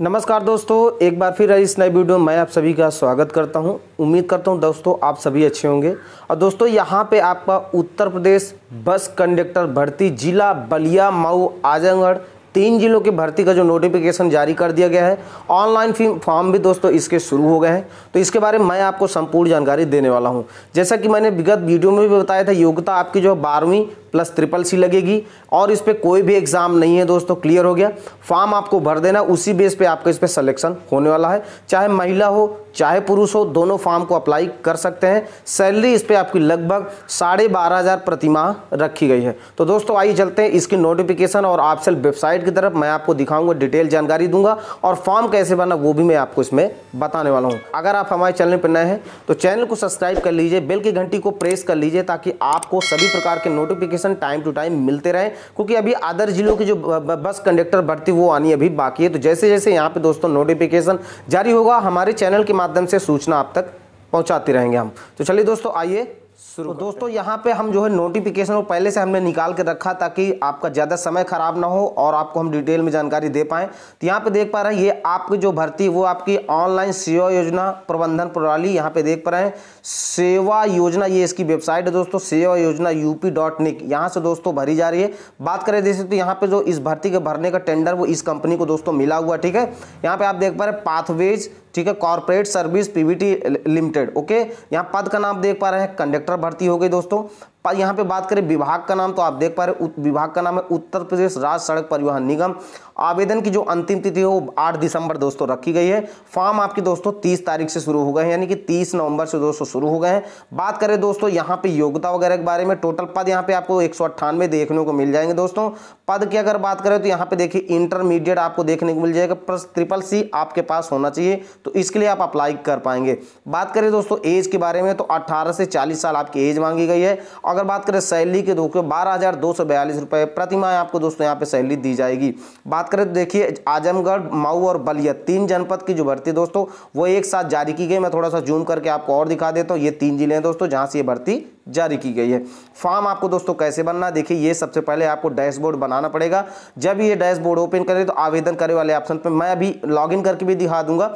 नमस्कार दोस्तों एक बार फिर इस नए वीडियो में मैं आप सभी का स्वागत करता हूं उम्मीद करता हूं दोस्तों आप सभी अच्छे होंगे और दोस्तों यहां पे आपका उत्तर प्रदेश बस कंडक्टर भर्ती जिला बलिया मऊ आजमगढ़ तीन जिलों की भर्ती का जो नोटिफिकेशन जारी कर दिया गया है ऑनलाइन फॉर्म भी दोस्तों इसके शुरू हो गए हैं तो इसके बारे में मैं आपको संपूर्ण जानकारी देने वाला हूं जैसा कि मैंने विगत वीडियो में भी बताया था योग्यता आपकी जो है बारहवीं प्लस ट्रिपल सी लगेगी और इस पर कोई भी एग्ज़ाम नहीं है दोस्तों क्लियर हो गया फॉर्म आपको भर देना उसी बेस पे आपका इस पर सलेक्शन होने वाला है चाहे महिला हो चाहे पुरुष हो दोनों फॉर्म को अप्लाई कर सकते हैं सैलरी इस पर आपकी लगभग साढ़े बारह हज़ार प्रतिमाह रखी गई है तो दोस्तों आइए चलते हैं इसकी नोटिफिकेशन और आपसेल वेबसाइट की तरफ मैं आपको दिखाऊंगा डिटेल जानकारी दूंगा और फॉर्म कैसे भरना वो भी मैं आपको इसमें बताने वाला हूँ अगर आप हमारे चैनल पर नए हैं तो चैनल को सब्सक्राइब कर लीजिए बेल की घंटी को प्रेस कर लीजिए ताकि आपको सभी प्रकार के notification information time to time मिलते रहे क्योंकि अभी अदर जिलों की जो बस कंडक्टर भर्ती वो आनी अभी बाकी है तो जैसे जैसे यहाँ पे दोस्तों नोटिफिकेशन जारी होगा हमारे चैनल के माध्यम से सूचना आप तक पहुँचाते रहेंगे हम तो चलिए दोस्तों आइए तो दोस्तों यहाँ पे हम जो है नोटिफिकेशन को पहले से हमने निकाल के रखा ताकि आपका ज़्यादा समय खराब ना हो और आपको हम डिटेल में जानकारी दे पाएँ तो यहाँ पे देख पा रहे हैं ये आपकी जो भर्ती वो आपकी ऑनलाइन सेवा योजना प्रबंधन प्रणाली यहाँ पे देख पा रहे हैं सेवा योजना ये इसकी वेबसाइट है दोस्तों सेवा योजना यूपी डॉट निक यहाँ से दोस्तों भरी जा रही है बात करें जैसे तो यहाँ पे जो इस भर्ती के भरने का टेंडर वो इस कंपनी को दोस्तों मिला हुआ ठीक है यहाँ पे आप देख पा रहे पाथवेज ठीक है corporate service PVT limited okay यहाँ पद का नाम देख पा रहे हैं कंडक्टर भर्ती हो गई दोस्तों यहाँ पे बात करें विभाग का नाम तो आप देख पा रहे विभाग का नाम है उत्तर प्रदेश राज्य सड़क परिवहन निगम आवेदन की जो अंतिम तिथि है वो आठ दिसंबर दोस्तों रखी गई है फॉर्म आपकी दोस्तों तीस तारीख से शुरू हो गए हैं यानी कि तीस नवंबर से दोस्तों शुरू हो गए हैं बात करें दोस्तों यहाँ पे योग्यता वगैरह के बारे में टोटल पद यहाँ पे आपको एक देखने को मिल जाएंगे दोस्तों पद की अगर बात करें तो यहाँ पे देखिए इंटरमीडिएट आपको देखने को मिल जाएगा प्लस ट्रिपल सी आपके पास होना चाहिए तो इसके लिए आप अप्लाई कर पाएंगे बात करें दोस्तों एज के बारे में तो अट्ठारह से चालीस साल आपकी एज मांगी गई है और अगर बात करें सैलरी के दोस्तों बारह हज़ार दो सौ बयालीस रुपए आपको दोस्तों यहाँ पे सैलरी दी जाएगी बात करें तो देखिए आजमगढ़ मऊ और बलिया तीन जनपद की जो भर्ती दोस्तों वो एक साथ जारी की गई मैं थोड़ा सा जूम करके आपको और दिखा देता हूँ ये तीन जिले हैं दोस्तों जहाँ से ये भर्ती जारी की गई है फॉर्म आपको दोस्तों कैसे बनना देखिए ये सबसे पहले आपको डैशबोर्ड बनाना पड़ेगा जब ये डैशबोर्ड ओपन करें तो आवेदन करे वाले ऑप्शन पर मैं अभी लॉगिन करके भी दिखा दूंगा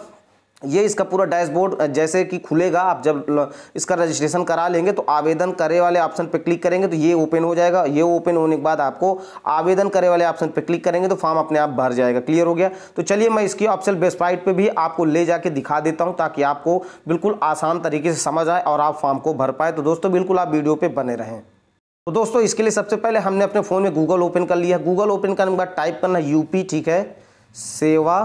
ये इसका पूरा डैशबोर्ड जैसे कि खुलेगा आप जब इसका रजिस्ट्रेशन करा लेंगे तो आवेदन करे वाले ऑप्शन पर क्लिक करेंगे तो ये ओपन हो जाएगा ये ओपन होने के बाद आपको आवेदन करे वाले ऑप्शन पर क्लिक करेंगे तो फॉर्म अपने आप भर जाएगा क्लियर हो गया तो चलिए मैं इसकी ऑप्शन वेबसाइट पर भी आपको ले जाके दिखा देता हूँ ताकि आपको बिल्कुल आसान तरीके से समझ आए और आप फॉर्म को भर पाए तो दोस्तों बिल्कुल आप वीडियो पर बने रहें तो दोस्तों इसके लिए सबसे पहले हमने अपने फ़ोन में गूगल ओपन कर लिया गूगल ओपन करने के बाद टाइप करना यूपी ठीक है सेवा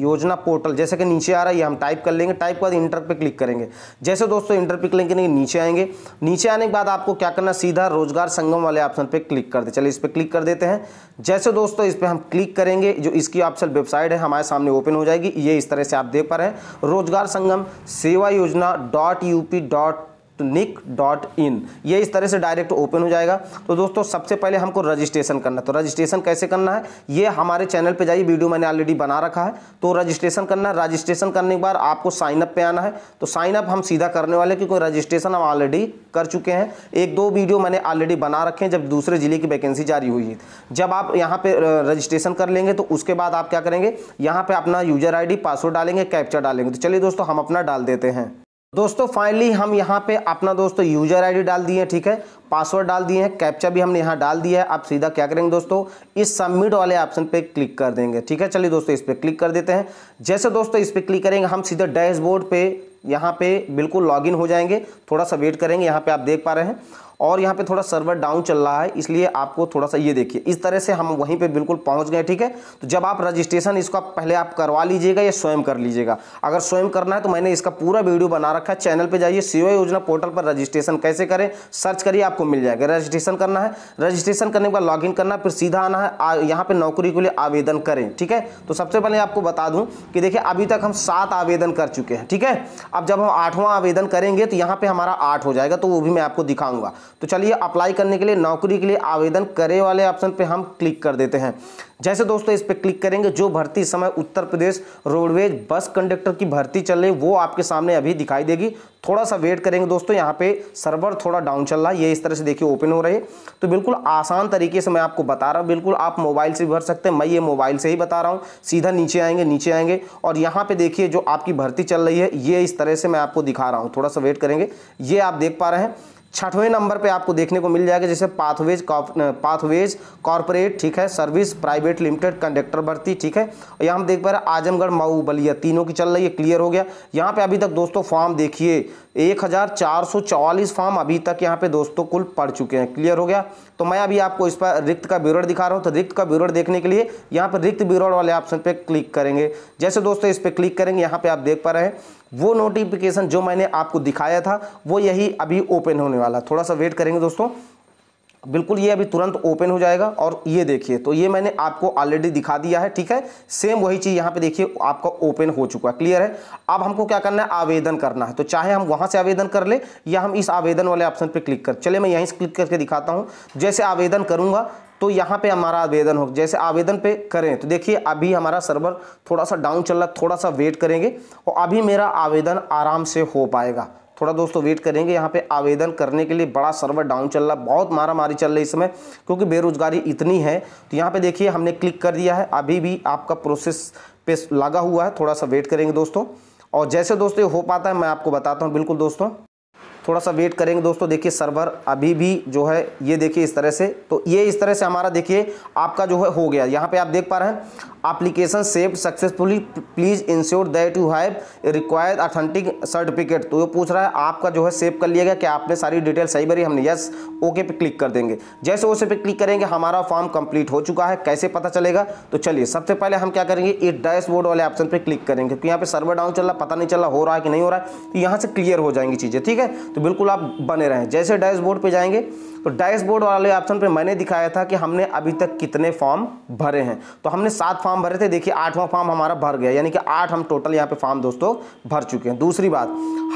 योजना पोर्टल जैसे कि नीचे आ रहा है ये हम टाइप कर लेंगे टाइप के बाद इंटर पे क्लिक करेंगे जैसे दोस्तों इंटर पे क्लिक करेंगे नीचे आएंगे नीचे आने के बाद आपको क्या करना सीधा रोजगार संगम वाले ऑप्शन पे क्लिक कर दे चलिए इस पर क्लिक कर देते हैं जैसे दोस्तों इस पर हम क्लिक करेंगे जो इसकी ऑप्शन वेबसाइट है हमारे सामने ओपन हो जाएगी ये इस तरह से आप देख पा रहे हैं रोजगार Sangam Sewa Yojana dot UP dot nic dot in ये इस तरह से डायरेक्ट ओपन हो जाएगा तो दोस्तों सबसे पहले हमको रजिस्ट्रेशन करना तो रजिस्ट्रेशन कैसे करना है ये हमारे चैनल पे जाइए वीडियो मैंने ऑलरेडी बना रखा है तो रजिस्ट्रेशन करना है रजिस्ट्रेशन करने के बाद आपको साइनअप पे आना है तो साइनअप हम सीधा करने वाले क्योंकि रजिस्ट्रेशन हम ऑलरेडी कर चुके हैं एक दो वीडियो मैंने ऑलरेडी बना रखे हैं जब दूसरे ज़िले की वैकेंसी जारी हुई है जब आप यहाँ पर रजिस्ट्रेशन कर लेंगे तो उसके बाद आप क्या करेंगे यहाँ पर अपना यूजर आई पासवर्ड डालेंगे कैप्चर डालेंगे तो चलिए दोस्तों हम अपना डाल देते हैं दोस्तों फाइनली हम यहाँ पे अपना दोस्तों यूजर आईडी डाल दिए ठीक है पासवर्ड डाल दिए हैं कैप्चा भी हमने यहाँ डाल दिया है आप सीधा क्या करेंगे दोस्तों इस सबमिट वाले ऑप्शन पे क्लिक कर देंगे ठीक है चलिए दोस्तों इस पर क्लिक कर देते हैं जैसे दोस्तों इस पर क्लिक करेंगे हम सीधे डैशबोर्ड पे यहाँ पे बिल्कुल लॉग हो जाएंगे थोड़ा सा वेट करेंगे यहाँ पे आप देख पा रहे हैं और यहाँ पे थोड़ा सर्वर डाउन चल रहा है इसलिए आपको थोड़ा सा ये देखिए इस तरह से हम वहीं पे बिल्कुल पहुँच गए ठीक है तो जब आप रजिस्ट्रेशन इसका पहले आप करवा लीजिएगा या स्वयं कर लीजिएगा अगर स्वयं करना है तो मैंने इसका पूरा वीडियो बना रखा है चैनल पर जाइए सेवा योजना पोर्टल पर रजिस्ट्रेशन कैसे करें सर्च करिए आपको मिल जाएगा रजिस्ट्रेशन करना है रजिस्ट्रेशन करने के बाद लॉग करना फिर सीधा आना है यहाँ पर नौकरी के लिए आवेदन करें ठीक है तो सबसे पहले आपको बता दूँ कि देखिए अभी तक हम सात आवेदन कर चुके हैं ठीक है अब जब हम आठवां आवेदन करेंगे तो यहाँ पर हमारा आठ हो जाएगा तो वो भी मैं आपको दिखाऊंगा तो चलिए अप्लाई करने के लिए नौकरी के लिए आवेदन करे वाले ऑप्शन पे हम क्लिक कर देते हैं जैसे दोस्तों इस पर क्लिक करेंगे जो भर्ती समय उत्तर प्रदेश रोडवेज बस कंडक्टर की भर्ती चल रही वो आपके सामने अभी दिखाई देगी थोड़ा सा वेट करेंगे दोस्तों यहाँ पे सर्वर थोड़ा डाउन चल रहा है ये इस तरह से देखिए ओपन हो रहे है तो बिल्कुल आसान तरीके से मैं आपको बता रहा हूँ बिल्कुल आप मोबाइल से भर सकते हैं मैं ये मोबाइल से ही बता रहा हूँ सीधा नीचे आएंगे नीचे आएंगे और यहाँ पे देखिए जो आपकी भर्ती चल रही है ये इस तरह से मैं आपको दिखा रहा हूँ थोड़ा सा वेट करेंगे ये आप देख पा रहे हैं छठवें नंबर पे आपको देखने को मिल जाएगा जैसे पाथवेज पाथवेज कॉरपोरेट ठीक है सर्विस प्राइवेट लिमिटेड कंडक्टर भर्ती ठीक है और यहाँ हम देख पा रहे हैं आजमगढ़ मऊ बलिया तीनों की चल रही है क्लियर हो गया यहाँ पे अभी तक दोस्तों फॉर्म देखिए एक हज़ार चार सौ चौवालीस फॉर्म अभी तक यहाँ पे दोस्तों कुल पड़ चुके हैं क्लियर हो गया तो मैं अभी आपको इस पर रिक्त का ब्यूरो दिखा रहा हूँ तो रिक्त का ब्यूरो देखने के लिए यहाँ पर रिक्त ब्यूरो वाले ऑप्शन पर क्लिक करेंगे जैसे दोस्तों इस पर क्लिक करेंगे यहाँ पर आप देख पा रहे हैं वो नोटिफिकेशन जो मैंने आपको दिखाया था वो यही अभी ओपन होने वाला थोड़ा सा वेट करेंगे दोस्तों बिल्कुल ये अभी तुरंत ओपन हो जाएगा और ये देखिए तो ये मैंने आपको ऑलरेडी दिखा दिया है ठीक है सेम वही चीज़ यहाँ पे देखिए आपका ओपन हो चुका है क्लियर है अब हमको क्या करना है आवेदन करना है तो चाहे हम वहाँ से आवेदन कर ले या हम इस आवेदन वाले ऑप्शन पर क्लिक कर चले मैं यहीं से क्लिक करके दिखाता हूँ जैसे आवेदन करूँगा तो यहाँ पे हमारा आवेदन हो जैसे आवेदन पे करें तो देखिए अभी हमारा सर्वर थोड़ा सा डाउन चल रहा है थोड़ा सा वेट करेंगे और अभी मेरा आवेदन आराम से हो पाएगा थोड़ा दोस्तों वेट करेंगे यहाँ पे आवेदन करने के लिए बड़ा सर्वर डाउन चल रहा है बहुत मारा मारी चल रही इस समय क्योंकि बेरोजगारी इतनी है तो यहाँ पे देखिए हमने क्लिक कर दिया है अभी भी आपका प्रोसेस पे लगा हुआ है थोड़ा सा वेट करेंगे दोस्तों और जैसे दोस्तों हो पाता है मैं आपको बताता हूँ बिल्कुल दोस्तों थोड़ा सा वेट करेंगे दोस्तों देखिए सर्वर अभी भी जो है ये देखिए इस तरह से तो ये इस तरह से हमारा देखिए आपका जो है हो गया यहाँ पे आप देख पा रहे हैं application save successfully please ensure that you have required authentic certificate तो ये पूछ रहा है आपका जो है सेव कर लिया गया क्या आपने सारी डिटेल सही भरी हमने यस ओके पे क्लिक कर देंगे जैसे ओके पे क्लिक करेंगे हमारा फॉर्म कंप्लीट हो चुका है कैसे पता चलेगा तो चलिए सबसे पहले हम क्या करेंगे डैश डैशबोर्ड वाले ऑप्शन पर क्लिक करेंगे क्योंकि यहाँ पे सर्वर डाउन चल रहा पता नहीं चल रहा हो रहा है कि नहीं हो रहा है तो यहाँ से क्लियर हो जाएंगी चीज़ें ठीक है तो बिल्कुल आप बने रहें जैसे डैशबोर्ड पर जाएंगे तो डैशबोर्ड वाले ऑप्शन पर मैंने दिखाया था कि हमने अभी तक कितने फॉर्म भरे हैं तो हमने सात फॉर्म फॉर्म भरे थे देखिए आठवां फॉर्म हमारा भर गया यानी कि आठ हम टोटल यहाँ पे फॉर्म दोस्तों भर चुके हैं दूसरी बात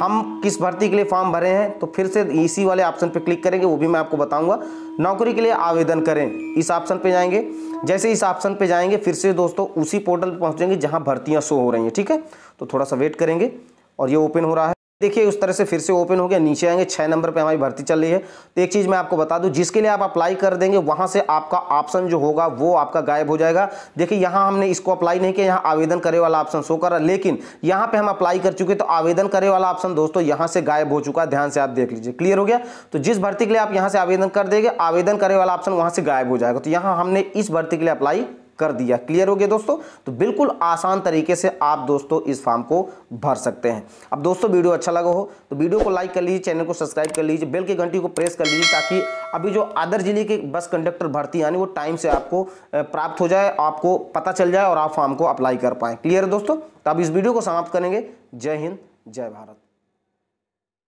हम किस भर्ती के लिए फॉर्म भरे हैं तो फिर से इसी वाले ऑप्शन पे क्लिक करेंगे वो भी मैं आपको बताऊंगा नौकरी के लिए आवेदन करें इस ऑप्शन पे जाएंगे जैसे इस ऑप्शन पे जाएंगे फिर से दोस्तों उसी पोर्टल पर पहुँचेंगे जहाँ भर्तियाँ शो हो रही हैं ठीक है तो थोड़ा सा वेट करेंगे और ये ओपन हो रहा है देखिए उस तरह से फिर से ओपन हो गया नीचे आएंगे छः नंबर पे हमारी भर्ती चल रही है तो एक चीज़ मैं आपको बता दूं जिसके लिए आप अप्लाई कर देंगे वहां से आपका ऑप्शन जो होगा वो आपका गायब हो जाएगा देखिए यहां हमने इसको अप्लाई नहीं किया यहां आवेदन करे वाला ऑप्शन शो कर रहा लेकिन यहां पर हम अप्लाई कर चुके तो आवेदन करे वाला ऑप्शन दोस्तों यहाँ से गायब हो चुका है ध्यान से आप देख लीजिए क्लियर हो गया तो जिस भर्ती के लिए आप यहाँ से आवेदन कर देंगे आवेदन करे वाला ऑप्शन वहाँ से गायब हो जाएगा तो यहाँ हमने इस भर्ती के लिए अप्लाई कर दिया क्लियर हो गया दोस्तों तो बिल्कुल आसान तरीके से आप दोस्तों इस फॉर्म को भर सकते हैं अब दोस्तों वीडियो अच्छा लगा हो तो वीडियो को लाइक कर लीजिए चैनल को सब्सक्राइब कर लीजिए बेल की घंटी को प्रेस कर लीजिए ताकि अभी जो आदर जिले के बस कंडक्टर भर्ती यानी वो टाइम से आपको प्राप्त हो जाए आपको पता चल जाए और आप फॉर्म को अप्लाई कर पाए क्लियर है दोस्तों तो अब इस वीडियो को समाप्त करेंगे जय हिंद जय भारत